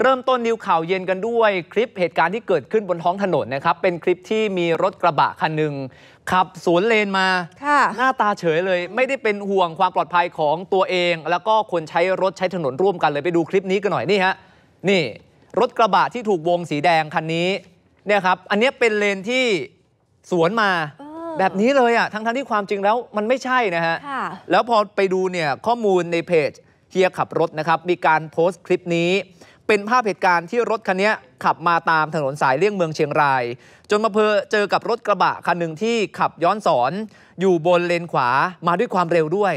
เริ่มต้นนิวข่าวเย็นกันด้วยคลิปเหตุการณ์ที่เกิดขึ้นบนท้องถนนนะครับเป็นคลิปที่มีรถกระบะคันหนึ่งขับสวนเลนมาหน้าตาเฉยเลยไม่ได้เป็นห่วงความปลอดภัยของตัวเอง แล้วก็คนใช้รถใช้ถนนร่วมกันเลยไปดูคลิปนี้กันหน่อยนี่ฮะนี่ รถกระบะที่ถูกวงสีแดงคันนี้เนี่ยครับอันนี้เป็นเลนที่สวนมาแบบนี้เลยอ่ะทั้งทั้งที่ความจริงแล้วมันไม่ใช่นะฮะแล้วพอไปดูเนี่ยข้อมูลในเพจเฮียขับรถนะครับมีการโพสต์คลิปนี้เป็นภาพเหตุการณ์ที่รถคันนี้ขับมาตามถนนสายเลี่ยงเมืองเชียงราย จนมาเพอเจอกับรถกระบะคันหนึ่งที่ขับย้อนสอน อยู่บนเลนขวามาด้วยความเร็วด้วย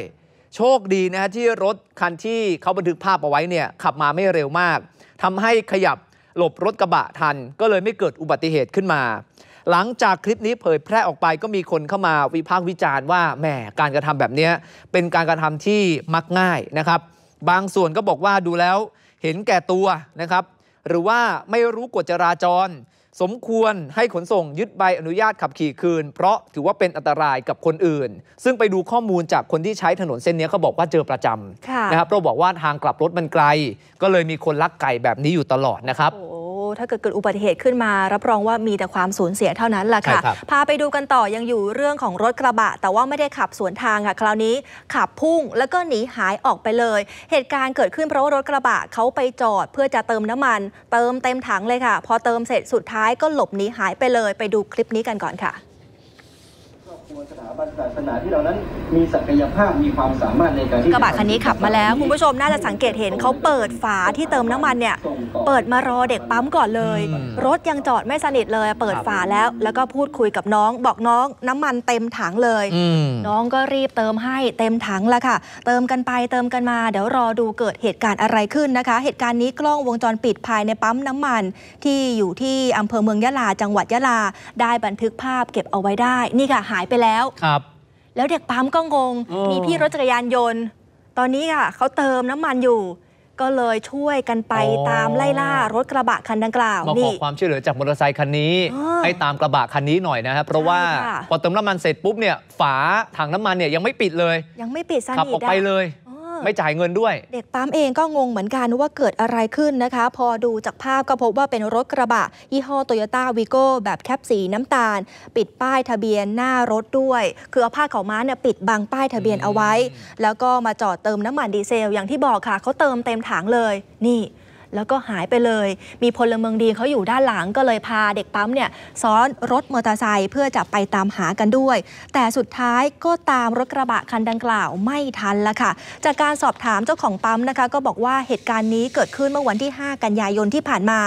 โชคดีนะฮะที่รถคันที่เขาบันทึกภาพเอาไว้เนี่ยขับมาไม่เร็วมาก ทำให้ขยับหลบรถกระบะทัน ก็เลยไม่เกิดอุบัติเหตุขึ้นมา หลังจากคลิปนี้เผยแพร่ออกไปก็มีคนเข้ามาวิพากษ์วิจารณ์ว่าแหมการกระทำแบบนี้เป็นการกระทำที่มักง่ายนะครับ บางส่วนก็บอกว่าดูแล้วเห็นแก่ตัวนะครับ หรือว่าไม่รู้กฎจราจร สมควรให้ขนส่งยึดใบอนุญาตขับขี่คืนเพราะถือว่าเป็นอันตรายกับคนอื่น ซึ่งไปดูข้อมูลจากคนที่ใช้ถนนเส้นนี้เขาบอกว่าเจอประจำนะครับเราบอกว่าทางกลับรถมันไกล ก็เลยมีคนลักไก่แบบนี้อยู่ตลอดนะครับถ้าเกิดเกิดอุบัติเหตุขึ้นมา รับรองว่ามีแต่ความสูญเสียเท่านั้นแหละค่ะพาไปดูกันต่อยังอยู่เรื่องของรถกระบะ แต่ว่าไม่ได้ขับสวนทางค่ะ คราวนี้ขับพุ่งแล้วก็หนีหายออกไปเลย เหตุการณ์เกิดขึ้นเพราะว่า รถกระบะ เขาไปจอดเพื่อจะเติมน้ำมันเติมเต็มถังเลยค่ะ พอเติมเสร็จสุดท้ายก็หลบหนีหายไปเลย ไปดูคลิปนี้กันก่อนค่ะรศาสนาที่เรานั้นมีศักยภาพมีความสามารถในการที่กะบะคันนี้ขับมาแล้วคุณผู้ชมน่าจะสังเกตเห็นเขาเปิดฝาที่เติมน้ำมันเนี่ย เปิดมารอเด็กปั๊มก่อนเลย รถยังจอดไม่สนิทเลยเปิดฝาแล้วแล้วก็พูดคุยกับน้องบอกน้องน้ำมันเต็มถังเลย น้องก็รีบเติมให้เต็มถังแล้วค่ะ เติมกันไปเติมกันมาเดี๋ยวรอดูเกิดเหตุการณ์อะไรขึ้นนะคะ เหตุการณ์นี้กล้องวงจรปิดภายในปั๊มน้ำมัน ที่อยู่ที่อำเภอเมืองยะลาจังหวัดยะลาได้บันทึกภาพเก็บเอาไว้ได้ นี่ค่ะหายไปแล้วครับแล้วเด็กปั๊มก็งง มีพี่รถจักรยานยนต์ ตอนนี้ค่ะเขาเติมน้ำมันอยู่ ก็เลยช่วยกันไปตามไล่ล่ารถกระบะคันดังกล่าวมาขอความช่วยเหลือจากมอเตอร์ไซค์คันนี้ ให้ตามกระบะคันนี้หน่อยนะครับ เพราะว่าพอเติมน้ำมันเสร็จปุ๊บเนี่ยฝาถังน้ำมันเนี่ยยังไม่ปิดเลย ยังไม่ปิดสนิทขับออกไปเลยไม่จ่ายเงินด้วย เด็กปั๊มเองก็งงเหมือนกันว่าเกิดอะไรขึ้นนะคะ พอดูจากภาพก็พบว่าเป็นรถกระบะ ยี่ห้อโตโยต้าวีโก้แบบแคปสีน้ำตาล ปิดป้ายทะเบียนหน้ารถด้วย คือเอาผ้าขาวม้าเนี่ยปิดบังป้ายทะเบียนเอาไว้ แล้วก็มาจอดเติมน้ำมันดีเซล อย่างที่บอกค่ะเขาเติมเต็มถังเลยนี่แล้วก็หายไปเลย มีพลเมืองดีเขาอยู่ด้านหลังก็เลยพาเด็กปั๊มเนี่ย ซ้อนรถมอเตอร์ไซค์เพื่อจะไปตามหากันด้วย แต่สุดท้ายก็ตามรถกระบะคันดังกล่าวไม่ทันละค่ะ จากการสอบถามเจ้าของปั๊มนะคะ ก็บอกว่าเหตุการณ์นี้เกิดขึ้นเมื่อวันที่ 5 กันยายนที่ผ่านมา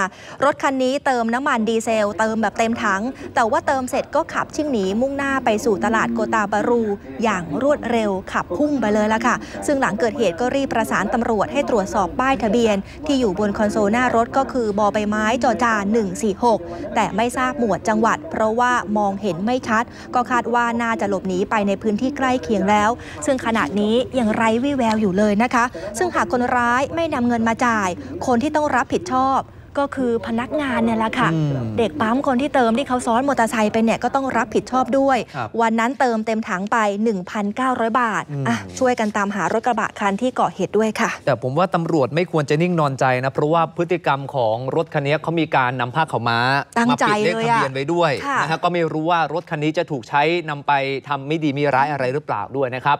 รถคันนี้เติมน้ำมันดีเซล เติมแบบเต็มถัง แต่ว่าเติมเสร็จก็ขับชิ่งหนีมุ่งหน้าไปสู่ตลาดโกตาบารู อย่างรวดเร็วขับพุ่งไปเลยละค่ะ ซึ่งหลังเกิดเหตุก็รีบประสานตำรวจ ให้ตรวจสอบป้ายทะเบียนที่อยู่บนคอนโซลหน้ารถก็คือบอใบไม้จอจาน 146 แต่ไม่ทราบหมวดจังหวัด เพราะว่ามองเห็นไม่ชัด ก็คาดว่าน่าจะหลบหนีไปในพื้นที่ใกล้เคียงแล้ว ซึ่งขณะนี้ยังไร้วี่แววอยู่เลยนะคะ ซึ่งหากคนร้ายไม่นำเงินมาจ่าย คนที่ต้องรับผิดชอบก็คือพนักงานเนี่ยแหละค่ะ เด็กปั๊มคนที่เติมที่เขาซ้อนมอเตอร์ไซค์ไปเนี่ยก็ต้องรับผิดชอบด้วย วันนั้นเติมเต็มถังไป 1,900 บาทอ่ะช่วยกันตามหารถกระบะคันที่ก่อเหตุด้วยค่ะ แต่ผมว่าตำรวจไม่ควรจะนิ่งนอนใจนะ เพราะว่าพฤติกรรมของรถคันนี้เขามีการนำผ้าขาวม้ามาปิดเลขทะเบียนไว้ด้วยนะฮะก็ไม่รู้ว่ารถคันนี้จะถูกใช้นำไปทำไม่ดีมีร้ายอะไรหรือเปล่าด้วยนะครับ